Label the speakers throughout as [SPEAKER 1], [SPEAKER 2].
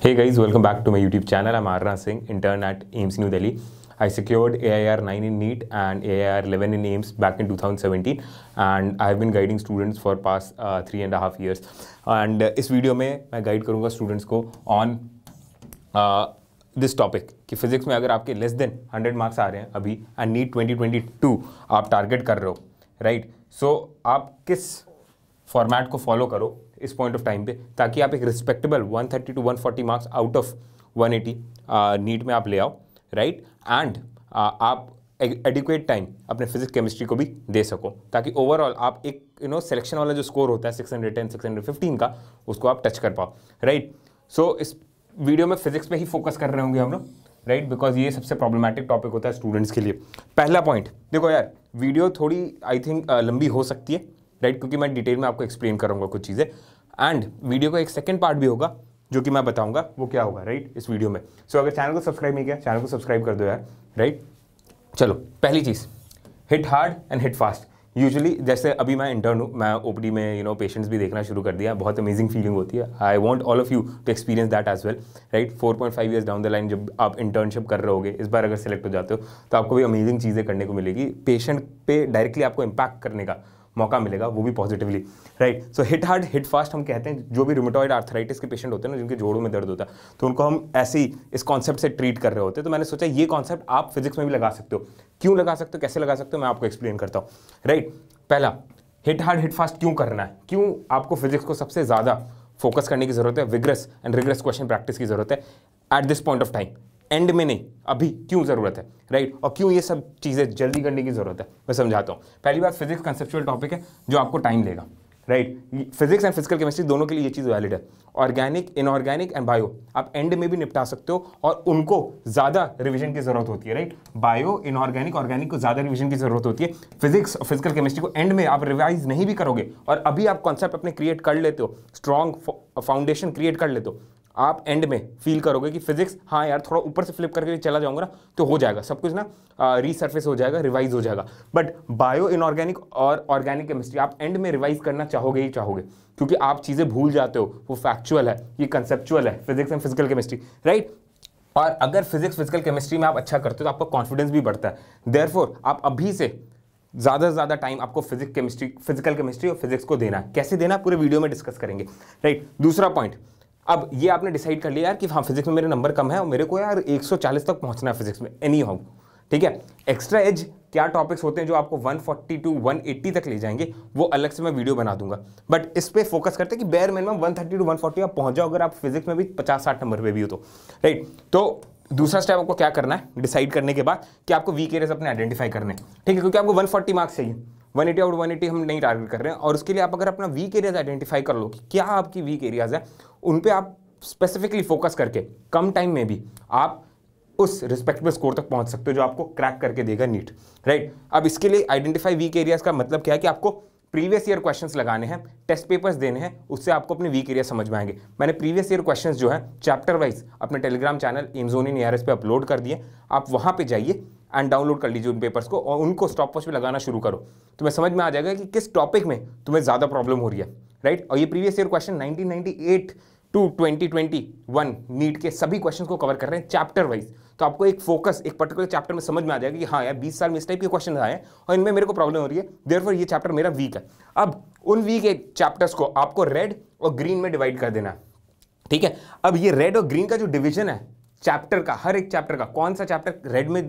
[SPEAKER 1] Hey guys, welcome back to my YouTube channel. I'm Arna Singh, intern at AIMS New Delhi. I secured AIR 9 in NEET and AIR 11 in AIMS back in 2017 and I've been guiding students for past uh, three and a half years. And uh, इस video में मैं guide करूँगा students को on this topic कि physics में अगर आपके less than 100 marks आ रहे हैं अभी एंड नीट 2022 आप टारगेट कर रहे हो राइट right? सो so, आप किस फॉर्मेट को फॉलो करो इस पॉइंट ऑफ टाइम पे ताकि आप एक respectable 130 to one marks out of 180 NEET में आप ले आओ राइट एंड आप एडिक्वेट टाइम अपने फिजिक्स केमिस्ट्री को भी दे सको ताकि ओवरऑल आप एक यू नो सिलेक्शन वाला जो स्कोर होता है six hundred ten six hundred fifteen का उसको आप टच कर पाओ राइट सो so, इस वीडियो में फिजिक्स पे ही फोकस कर रहे होंगे हम लोग राइट बिकॉज ये सबसे प्रॉब्लमेटिक टॉपिक होता है स्टूडेंट्स के लिए पहला पॉइंट देखो यार वीडियो थोड़ी आई थिंक लंबी हो सकती है राइट right? क्योंकि मैं डिटेल में आपको एक्सप्लेन करूँगा कुछ चीज़ें एंड वीडियो का एक सेकेंड पार्ट भी होगा जो कि मैं बताऊंगा वो क्या होगा राइट इस वीडियो में सो so, अगर चैनल को सब्सक्राइब नहीं किया चैनल को सब्सक्राइब कर दो यार राइट चलो पहली चीज़ hit hard and hit fast usually जैसे अभी मैं इंटर्न हूँ मैं ओपडी में यू नो पेशेंट्स भी देखना शुरू कर दिया बहुत अमेजिंग फीलिंग होती है I want all of you to experience that as well right four point five years down the line जब आप इंटर्नशिप कर रहे होगे इस बार अगर सेलेक्ट हो जाते हो तो आपको भी अमेजिंग चीज़ें करने को मिलेगी पेशेंट पे डायरेक्टली आपको इम्पैक्ट करने का मौका मिलेगा वो भी positively right so hit hard hit fast हम कहते हैं जो भी रोमेटॉइड आर्थराइटिस के पेशेंट होते हैं ना जिनके जोड़ों में दर्द होता है तो उनको हम ऐसे ही इस कॉन्सेप्ट से ट्रीट कर रहे होते हैं तो मैंने सोचा ये कॉन्सेप्ट आप फिजिक्स में भी लगा सकते हो क्यों लगा सकते हो कैसे लगा सकते हो मैं आपको एक्सप्लेन करता हूँ राइट पहला हिट हार्ड हिट फास्ट क्यों करना है क्यों आपको फिजिक्स को सबसे ज़्यादा फोकस करने की जरूरत है vigorous and rigorous question practice की जरूरत है at this point of time end में नहीं अभी क्यों ज़रूरत है राइट और क्यों ये सब चीज़ें जल्दी करने की ज़रूरत है मैं समझाता हूँ पहली बात फिजिक्स कंसेप्चुअल टॉपिक है जो आपको टाइम लेगा right physics and physical chemistry दोनों के लिए ये चीज़ वैलिड है ऑर्गेनिक इनऑर्गेनिक एंड बायो आप एंड में भी निपटा सकते हो और उनको ज़्यादा रिविजन की ज़रूरत होती है राइट बायो इनऑर्गेनिक ऑर्गेनिक को ज़्यादा रिविजन की ज़रूरत होती है फिजिक्स और फिजिकल केमिस्ट्री को एंड में आप रिवाइज नहीं भी करोगे और अभी आप कॉन्सेप्ट अपने क्रिएट कर लेते हो स्ट्रॉन्ग फाउंडेशन क्रिएट कर लेते हो आप एंड में फील करोगे कि फिजिक्स हाँ यार थोड़ा ऊपर से फ्लिप करके चला जाऊंगा ना तो हो जाएगा सब कुछ ना रीसर्फेस हो जाएगा रिवाइज हो जाएगा बट बायो इनऑर्गेनिक और ऑर्गेनिक केमिस्ट्री आप एंड में रिवाइज करना चाहोगे ही चाहोगे क्योंकि आप चीज़ें भूल जाते हो वो फैक्चुअल है ये कंसेप्चुअल है physics and physical chemistry right और अगर फिजिक्स फिजिकल केमिस्ट्री में आप अच्छा करते हो तो आपका कॉन्फिडेंस भी बढ़ता है देयरफॉर आप अभी से ज़्यादा से ज़्यादा टाइम आपको फिजिक्स केमिस्ट्री फिजिकल केमिस्ट्री और फिजिक्स को देना है कैसे देना पूरे वीडियो में डिस्कस करेंगे राइट दूसरा पॉइंट अब ये आपने डिसाइड कर लिया यार कि हाँ फिजिक्स में मेरे नंबर कम है और मेरे को यार 140 तक पहुंचना है फिजिक्स में एनी हाउ ठीक है एक्स्ट्रा एज क्या टॉपिक्स होते हैं जो आपको 140 टू 180 तक ले जाएंगे वो अलग से मैं वीडियो बना दूंगा बट इस पर फोकस करते हैं कि बेयर मिनिमम 130 टू 140 आप पहुंच जाओ अगर आप फिजिक्स में भी 50 साठ नंबर पे भी हो तो राइट तो दूसरा स्टेप आपको क्या करना है डिसाइड करने के बाद कि आपको वीक एरियाज अपने आइडेंटिफाई करने ठीक है क्योंकि आपको फोर्टी मार्क्स चाहिए 180 आउट वन हम नहीं टारगेट कर रहे हैं और उसके लिए आप अगर अपना वीक एरियाज आइडेंटिफाई कर लो कि क्या आपकी वीक एरियाज है उन पर आप स्पेसिफिकली फोकस करके कम टाइम में भी आप उस रिस्पेक्टिव स्कोर तक पहुंच सकते हो जो आपको क्रैक करके देगा नीट राइट अब इसके लिए आइडेंटिफाई वीक एरियाज का मतलब क्या है कि आपको प्रीवियस ईयर क्वेश्चंस लगाने हैं टेस्ट पेपर्स देने हैं उससे आपको अपने वीक एरिया समझ में आएंगे मैंने प्रीवियस ईयर क्वेश्चंस जो है चैप्टर वाइज अपने टेलीग्राम चैनल एमजोन इन पे अपलोड कर दिए आप वहाँ पे जाइए एंड डाउनलोड कर लीजिए उन पेपर्स को और उनको स्टॉप वॉच में लगाना शुरू करो तुम्हें समझ में आ जाएगा कि किस टॉपिक में तुम्हें ज़्यादा प्रॉब्लम हो रही है राइट और ये previous year question nineteen to twenty twenty one NEET के सभी क्वेश्चन को कवर कर रहे हैं चैप्टर वाइज तो आपको एक फोकस एक पर्टिकुलर चैप्टर में समझ में आ जाएगा कि हाँ यार बीस साल में इस टाइप के क्वेश्चन आए हैं और इनमें मेरे को प्रॉब्लम हो रही है फॉर ये चैप्टर मेरा वीक है अब उन वीक चैप्टर्स को आपको रेड और ग्रीन में डिवाइड कर देना है ठीक है अब ये रेड और ग्रीन का जो डिविजन है चैप्टर का हर एक चैप्टर का कौन सा चैप्टर रेड में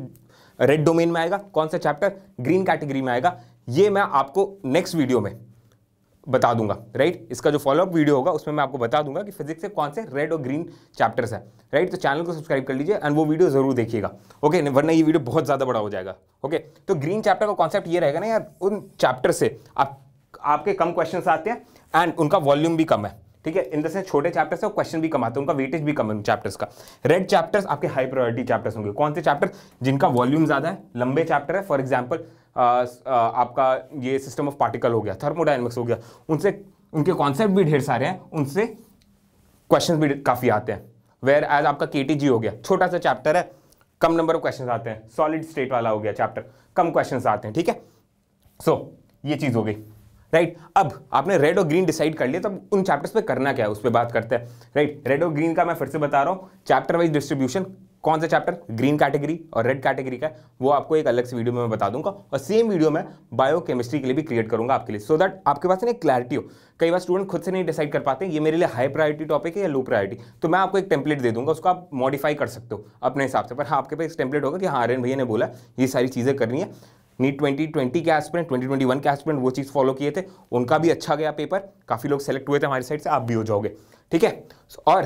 [SPEAKER 1] रेड डोमेन में आएगा कौन सा चैप्टर ग्रीन कैटेगरी में आएगा ये मैं आपको नेक्स्ट वीडियो में बता दूंगा राइट इसका जो फॉलोअप वीडियो होगा उसमें मैं आपको बता दूंगा कि फिजिक्स से कौन से रेड और ग्रीन चैप्टर्स हैं राइट तो चैनल को सब्सक्राइब कर लीजिए एंड वो वीडियो जरूर देखिएगा ओके वरना ये वीडियो बहुत ज़्यादा बड़ा हो जाएगा ओके तो ग्रीन चैप्टर का कॉन्सेप्ट ये रहेगा ना यार उन चैप्टर से आप आपके कम क्वेश्चन आते हैं एंड उनका वॉल्यूम भी कम है ठीक है इन द छोटे चैप्टर्स है क्वेश्चन भी कम आते हैं उनका वेटेज भी कम है उन चैप्टर्स का रेड चैप्टर्स आपके हाई प्रायोरिटी चैप्टर्स होंगे कौन से चैप्टर जिनका वॉल्यूम ज़्यादा है लंबे चैप्टर है फॉर एग्जाम्पल आपका ये सिस्टम ऑफ पार्टिकल हो गया थर्मोडाइनमिक्स हो गया उनसे उनके कॉन्सेप्ट भी ढेर सारे हैं उनसे क्वेश्चन भी काफ़ी आते हैं वेयर एज आपका के हो गया छोटा सा चैप्टर है कम नंबर ऑफ क्वेश्चन आते हैं सॉलिड स्टेट वाला हो गया चैप्टर कम क्वेश्चन आते हैं ठीक है सो so, ये चीज़ हो गई राइट right? अब आपने रेड और ग्रीन डिसाइड कर लिया तो उन चैप्टर्स पे करना क्या है उस पर बात करते हैं राइट रेड और ग्रीन का मैं फिर से बता रहा हूँ चैप्टर वाइज डिस्ट्रीब्यूशन कौन सा चैप्टर ग्रीन कैटेगरी और रेड कैटेगरी का वो आपको एक अलग से वीडियो में बता दूंगा और सेम वीडियो में बायोकेमिस्ट्री के लिए भी क्रिएट करूंगा आपके लिए सो so दैट आपके पास ना क्लैरिटी हो कई बार स्टूडेंट खुद से नहीं डिसाइड कर पाते ये मेरे लिए हाई प्रायोरिटी टॉपिक है या लो प्रायोरिटी तो मैं आपको एक टेम्पलेट दे दूंगा उसको आप मॉडिफाई कर सकते हो अपने हिसाब से पर हाँ आपके पास टेम्पलेट होगा कि हाँ आर्यन भैया ने बोला ये सारी चीज़ें करनी है नीट ट्वेंटी ट्वेंटी के एस्पिरेंट ट्वेंटी ट्वेंटी वन के एस्पिरेंट वो चीज़ फॉलो किए थे उनका भी अच्छा गया पेपर काफ़ी लोग सेलेक्ट हुए थे हमारी साइड से आप भी हो जाओगे ठीक है और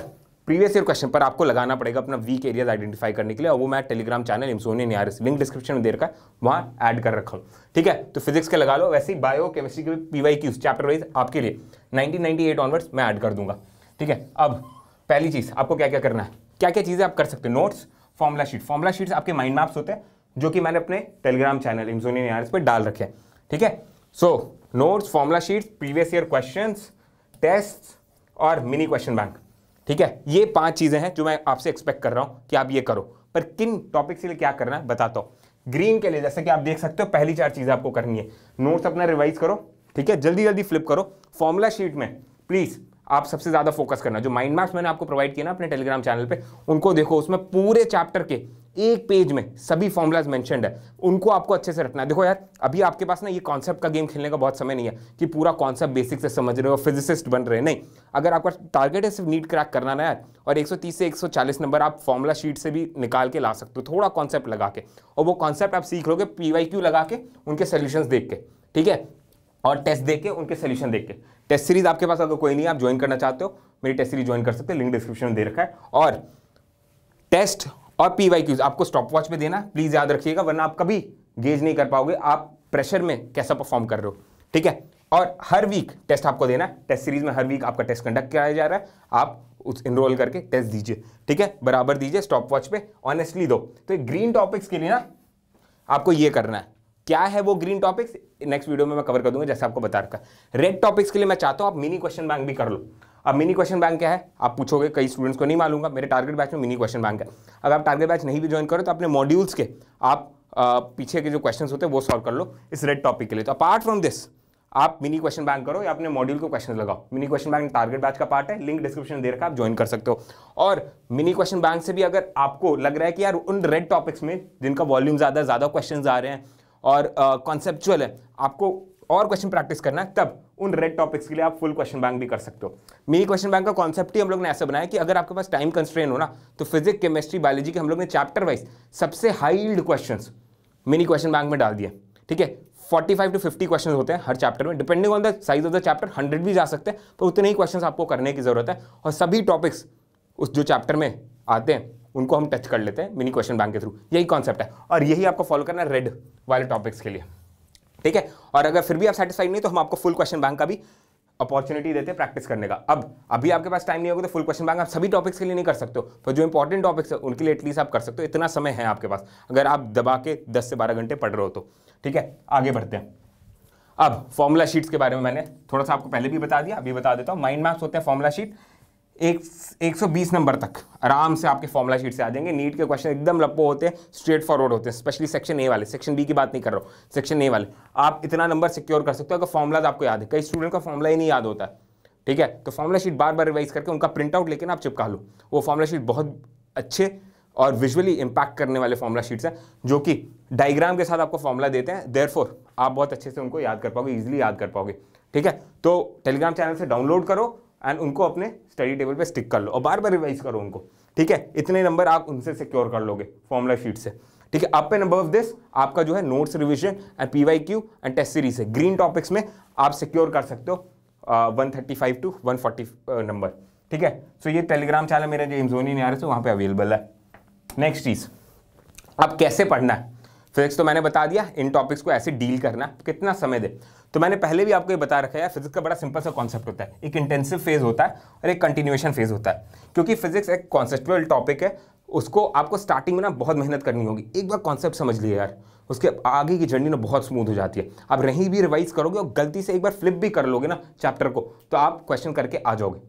[SPEAKER 1] प्रीवियस ईयर क्वेश्चन पर आपको लगाना पड़ेगा अपना वीक एरियाज आइडेंटिफाई करने के लिए और वो मैं टेलीग्राम चैनल इमसोनियन यार लिंक डिस्क्रिप्शन में दे रखा है वहाँ ऐड कर रखा हूँ ठीक है तो फिजिक्स के लगा लो वैसे ही बायो केमिस्ट्री के P Y Qs chapter wise आपके लिए नाइनटीन ऑनवर्ड्स मैं ऐड कर दूंगा ठीक है अब पहली चीज़ आपको क्या क्या करना है क्या क्या चीज़ें आप कर सकते हैं notes formula sheet formula sheets आपके माइंड मैप्स होते हैं जो कि मैंने अपने टेलीग्राम चैनल इमसोनियन यार पर डाल रखे हैं ठीक है so notes formula sheets previous year question test और मिनी क्वेश्चन बैंक ठीक है ये पांच चीजें हैं जो मैं आपसे एक्सपेक्ट कर रहा हूं कि आप ये करो पर किन टॉपिक के लिए क्या करना है बताता हूं ग्रीन के लिए जैसे कि आप देख सकते हो पहली चार चीजें आपको करनी है नोट्स अपना रिवाइज करो ठीक है जल्दी जल्दी फ्लिप करो फॉर्मूला शीट में प्लीज आप सबसे ज्यादा फोकस करना जो माइंड मैप्स मैंने आपको प्रोवाइड किया ना अपने टेलीग्राम चैनल पे उनको देखो उसमें पूरे चैप्टर के एक पेज में सभी फॉर्मुलाज मैंशनड है उनको आपको अच्छे से रखना है देखो यार अभी आपके पास ना ये कॉन्सेप्ट का गेम खेलने का बहुत समय नहीं है कि पूरा कॉन्सेप्ट बेसिक से समझ रहे हो फिजिसिस्ट बन रहे नहीं अगर आपका टारगेट है सिर्फ नीट क्रैक करना ना यार और 130 से 140 नंबर आप फॉर्मुला शीट से भी निकाल के ला सकते हो थोड़ा कॉन्सेप्ट लगा के और वो कॉन्सेप्ट आप सीख लोगे पी लगा के उनके सोल्यूशन देख के ठीक है और टेस्ट देख के उनके सोल्यूशन देख के टेस्ट सीरीज आपके पास अगर कोई नहीं आप ज्वाइन करना चाहते हो मेरी टेस्ट सीरीज ज्वाइन कर सकते हो लिंक डिस्क्रिप्शन में दे रखा है और टेस्ट और पी वाई क्यूज आपको स्टॉप वॉच में देना प्लीज़ याद रखिएगा वरना आप कभी गेज नहीं कर पाओगे आप प्रेशर में कैसा परफॉर्म कर रहे हो ठीक है और हर वीक टेस्ट आपको देना है टेस्ट सीरीज में हर वीक आपका टेस्ट कंडक्ट कराया जा रहा है आप उस इनरोल करके टेस्ट दीजिए ठीक है बराबर दीजिए स्टॉप वॉच पे ऑनेस्टली दो तो ग्रीन टॉपिक्स के लिए ना आपको ये करना है क्या है वो ग्रीन टॉपिक्स नेक्स्ट वीडियो में मैं कवर कर दूंगा जैसे आपको बता रखा रेड टॉपिक्स के लिए मैं चाहता हूँ आप मिनी क्वेश्चन बैंक भी कर लो अब मिनी क्वेश्चन बैंक क्या है आप पूछोगे कई स्टूडेंट्स को नहीं मालूंगा मेरे टारगेट बैच में मिनी क्वेश्चन बैंक है अगर आप टारगेट बैच नहीं भी ज्वाइन करो तो अपने मॉड्यूल्स के आप आ, पीछे के जो क्वेश्चन होते हैं वो सॉल्व कर लो इस रेड टॉपिक के लिए तो अपार्ट फ्रॉम दिस आप मिनी क्वेश्चन बैंक करो या अपने मॉड्यूल को क्वेश्चन लगाओ mini question bank target batch का पार्ट है लिंक डिस्क्रिप्शन दे रखा आप ज्वाइन कर सकते हो और मिनी क्वेश्चन बैंक से भी अगर आपको लग रहा है कि यार उन रेड टॉपिक्स में जिनका वॉल्यूम ज़्यादा ज़्यादा क्वेश्चन आ रहे हैं और कॉन्सेप्चुअल है आपको और क्वेश्चन प्रैक्टिस करना है तब उन रेड टॉपिक्स के लिए आप फुल क्वेश्चन बैंक भी कर सकते हो मिनी क्वेश्चन बैंक का कॉन्सेप्ट ही हम लोग ने ऐसा बनाया कि अगर आपके पास टाइम कंस्ट्रेन हो ना तो फिजिक्स केमिस्ट्री बायोलॉजी के हम लोग ने चैप्टर वाइज सबसे high yield question mini question bank में डाल दिए ठीक है 45 टू 50 क्वेश्चन होते हैं हर चैप्टर में depending on the size of the chapter 100 भी जा सकते हैं पर उतने ही क्वेश्चन आपको करने की जरूरत है और सभी टॉपिक्स उस जो चैप्टर में आते हैं उनको हम टच कर लेते हैं मिनी क्वेश्चन बैंक के थ्रू यही कॉन्सेप्ट है और यही आपको फॉलो करना है रेड वाले टॉपिक्स के लिए ठीक है और अगर फिर भी आप सेटिस्फाइड नहीं तो हम आपको फुल क्वेश्चन बैंक का भी अपॉर्चुनिटी देते हैं प्रैक्टिस करने का अब अभी आपके पास टाइम नहीं होगा तो फुल क्वेश्चन बैंक आप सभी टॉपिक्स के लिए नहीं कर सकते हो पर तो जो इंपॉर्टेंट टॉपिक्स है उनके लिए एटलीस्ट आप कर सकते हो इतना समय है आपके पास अगर आप दबा के दस से बारह घंटे पढ़ रहे हो तो ठीक है आगे बढ़ते हैं अब फॉर्मूला शीट्स के बारे में मैंने थोड़ा सा आपको पहले भी बता दिया अभी बता देता हूँ माइंड मैप्स होते हैं फॉर्मुला शीट एक बीस नंबर तक आराम से आपके फॉर्मुला शीट से आ जाएंगे नीट के क्वेश्चन एकदम लप्पो होते हैं स्ट्रेट फॉरवर्ड होते हैं स्पेशली सेक्शन ए वाले सेक्शन बी की बात नहीं कर रहा हूँ सेक्शन ए वाले आप इतना नंबर सिक्योर कर सकते हो अगर फॉर्मुलाज आपको याद है कई स्टूडेंट का फॉर्मुला ही नहीं याद होता ठीक है तो फॉर्मुला शीट बार बार रिवाइज करके उनका प्रिंट आउट लेकर आप चिपका लो वो फॉर्मुला शीट बहुत अच्छे और विजुअली इंपैक्ट करने वाले फॉर्मुला शीट्स हैं जो कि डायग्राम के साथ आपको फॉर्मुला देते हैं देयरफॉर आप बहुत अच्छे से उनको याद कर पाओगे ईजिली याद कर पाओगे ठीक है तो टेलीग्राम चैनल से डाउनलोड करो एंड उनको अपने स्टडी टेबल पे स्टिक कर लो और बार बार रिवाइज करो उनको ठीक है इतने नंबर आप उनसे सिक्योर कर लोगे फॉर्मुला शीट से ठीक है अप एंड अबव दिस आपका जो है notes revision and P Y Q and test series है ग्रीन टॉपिक्स में आप सिक्योर कर सकते हो one thirty five to one forty number ठीक है सो so, ये टेलीग्राम चैनल मेरा जो इमजोनी नहीं आ रहे थे वहाँ पर अवेलेबल है नेक्स्ट चीज़ आप कैसे पढ़ना है फिजिक्स तो मैंने बता दिया इन टॉपिक्स को ऐसे डील करना कितना समय दे तो मैंने पहले भी आपको ये बता रखा है फिजिक्स का बड़ा सिंपल सा कॉन्सेप्ट होता है एक इंटेंसिव फेज होता है और एक कंटिन्यूएशन फेज होता है क्योंकि फिजिक्स एक कॉन्सेप्टअल टॉपिक है उसको आपको स्टार्टिंग में ना बहुत मेहनत करनी होगी एक बार कॉन्सेप्ट समझ लिए यार उसके आगे की जर्नी ना बहुत स्मूथ हो जाती है आप रहीं भी रिवाइज करोगे और गलती से एक बार फ्लिप भी कर लोगे ना चैप्टर को तो आप क्वेश्चन करके आ जाओगे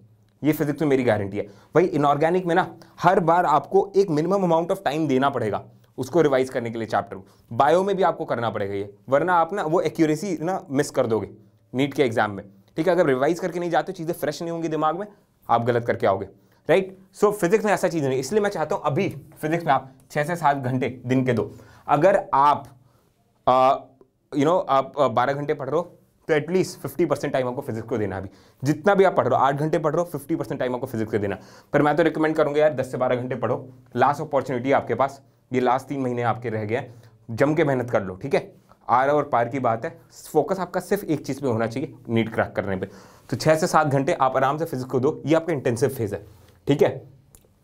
[SPEAKER 1] ये फिजिक्स में मेरी गारंटी है वही इनऑर्गेनिक में ना हर बार आपको एक मिनिमम अमाउंट ऑफ टाइम देना पड़ेगा उसको रिवाइज करने के लिए चैप्टर बायो में भी आपको करना पड़ेगा ये वरना आप ना वो एक्यूरेसी ना मिस कर दोगे नीट के एग्जाम में ठीक है अगर रिवाइज करके नहीं जाते चीज़ें फ्रेश नहीं होंगी दिमाग में आप गलत करके आओगे राइट सो फिजिक्स में ऐसा चीज़ नहीं इसलिए मैं चाहता हूँ अभी फिजिक्स में आप छः से सात घंटे दिन के दो अगर आप यू नो आप बारह घंटे पढ़ रहे हो तो एटलीस्ट फिफ्टी परसेंट टाइम आपको फिजिक्स को देना अभी जितना भी आप पढ़ रहे हो आठ घंटे पढ़ रहे हो फिफ्टी परसेंट टाइम आपको फिजिक्स को देना पर मैं तो रिकमेंड करूँगा यार दस से बारह घंटे पढ़ो लास्ट अपॉर्चुनिटी आपके पास ये लास्ट तीन महीने आपके रह गए जम के मेहनत कर लो ठीक है आर और पार की बात है फोकस आपका सिर्फ एक चीज़ पे होना चाहिए नीट क्रैक करने पे तो छः से सात घंटे आप आराम से फिजिक्स को दो ये आपका इंटेंसिव फेज है ठीक है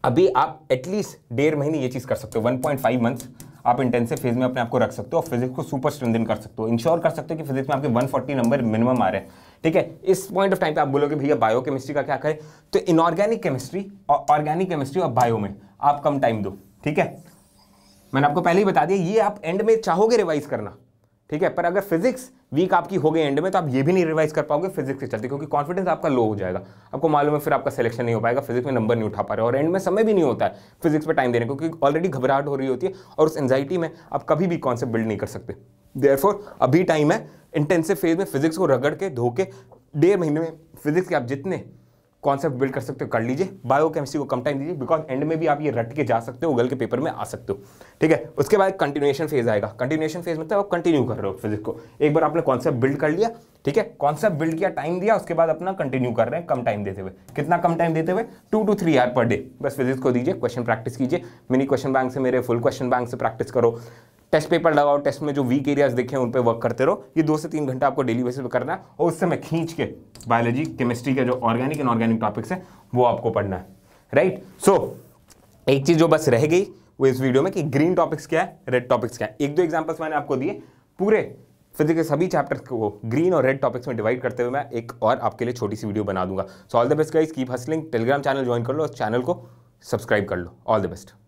[SPEAKER 1] अभी आप एटलीस्ट डेढ़ महीने ये चीज़ कर सकते हो वन पॉइंट फाइव मंथ्स आप इंटेंसिव फेज में अपने आप को रख सकते हो और फिजिक्स को सुपर स्ट्रेंथन कर सकते हो इंश्योर कर सकते हो कि फिजिक्स में आपके फोर्टी नंबर मिनिमम आ रहे हैं ठीक है इस पॉइंट ऑफ टाइम पे आप बोलोगे भैया बायो केमिस्ट्री का क्या करें तो इनऑर्गेनिक केमिस्ट्री और ऑर्गेनिक केमिस्ट्री और बायो में आप कम टाइम दो ठीक है मैंने आपको पहले ही बता दिया ये आप एंड में चाहोगे रिवाइज करना ठीक है पर अगर फिजिक्स वीक आपकी हो गई एंड में तो आप ये भी नहीं रिवाइज कर पाओगे फिजिक्स के चलते क्योंकि कॉन्फिडेंस आपका लो हो जाएगा आपको मालूम है फिर आपका सिलेक्शन नहीं हो पाएगा फिजिक्स में नंबर नहीं उठा पा रहे और एंड में समय भी नहीं होता है फिजिक्स पर टाइम देने को क्योंकि ऑलरेडी घबराहट हो रही होती है और उस एंगजाइटी में आप कभी भी कॉन्सेप्ट बिल्ड नहीं कर सकते देयरफॉर अभी टाइम है इंटेंसिव फेज में फिजिक्स को रगड़ के धो के डेढ़ महीने में फिजिक्स के आप जितने कॉन्सेप्ट बिल्ड कर सकते हो कर लीजिए बायो केमिस्ट्री को कम टाइम दीजिए बिकॉज एंड में भी आप ये रट के जा सकते हो गल के पेपर में आ सकते हो ठीक है उसके बाद कंटिन्यूएशन फेज आएगा कंटिन्यूएशन फेज मतलब आप कंटिन्यू कर रहे हो फिजिक्स को एक बार आपने कॉन्सेप्ट बिल्ड कर लिया ठीक है कॉन्सेप्ट बिल्ड किया टाइम दिया उसके बाद अपना कंटिन्यू कर रहे हैं कम टाइम देते हुए कितना कम टाइम देते हुए two to three hour per day बस फिजिक्स को दीजिए क्वेश्चन प्रैक्टिस कीजिए मिनी क्वेश्चन बैंक से मेरे फुल क्वेश्चन बैंक से प्रैक्टिस करो टेस्ट पेपर लगाओ टेस्ट में जो वीक एरियाज देखे उन पर वर्क करते रहो ये दो से तीन घंटा आपको डेली बेसिस पर करना है और उससे समय खींच के बायोलॉजी केमिस्ट्री का जो ऑर्गेनिक एंड ऑर्गेनिक टॉपिक्स है वो आपको पढ़ना है राइट सो so, एक चीज़ जो बस रह गई वो इस वीडियो में कि ग्रीन टॉपिक्स क्या है रेड टॉपिक्स क्या है एक दो एग्जाम्पल्स मैंने आपको दिए पूरे फिजिक्स के सभी चैप्टर्स को ग्रीन और रेड टॉपिक्स में डिवाइड करते हुए मैं एक और आपके लिए छोटी सी वीडियो बना दूंगा so all the best guys keep hustling Telegram channel join कर लो और चैनल को सब्सक्राइब कर लो ऑल द बेस्ट